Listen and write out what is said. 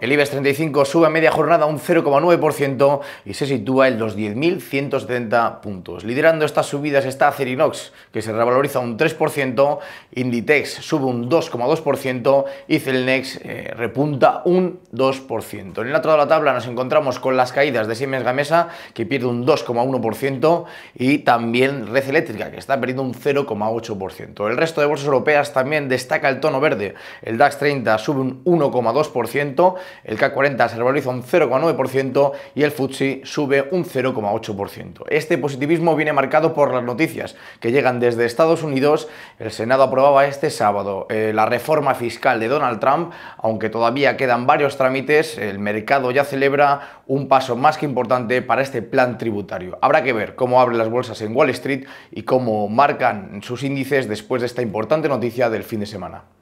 El IBEX 35 sube a media jornada un 0,9% y se sitúa en los 10.170 puntos. Liderando estas subidas está Cerinox, que se revaloriza un 3%, Inditex sube un 2,2% y Celnex eh, repunta un 2%. En el otro de la tabla nos encontramos con las caídas de Siemens Gamesa, que pierde un 2,1% y también Red Eléctrica, que está perdiendo un 0,8%. El resto de bolsas europeas también destaca el tono verde. El DAX 30 sube un 1,2%, el CAC 40 se revaloriza un 0,9% y el FTSE sube un 0,8%. Este positivismo viene marcado por las noticias que llegan desde Estados Unidos. El Senado aprobaba este sábado eh, la reforma fiscal de Donald Trump, aunque todavía quedan varios trámites, el mercado ya celebra un paso más que importante para este plan tributario. Habrá que ver cómo abren las bolsas en Wall Street y cómo marcan sus índices después de esta importante noticia del fin de semana.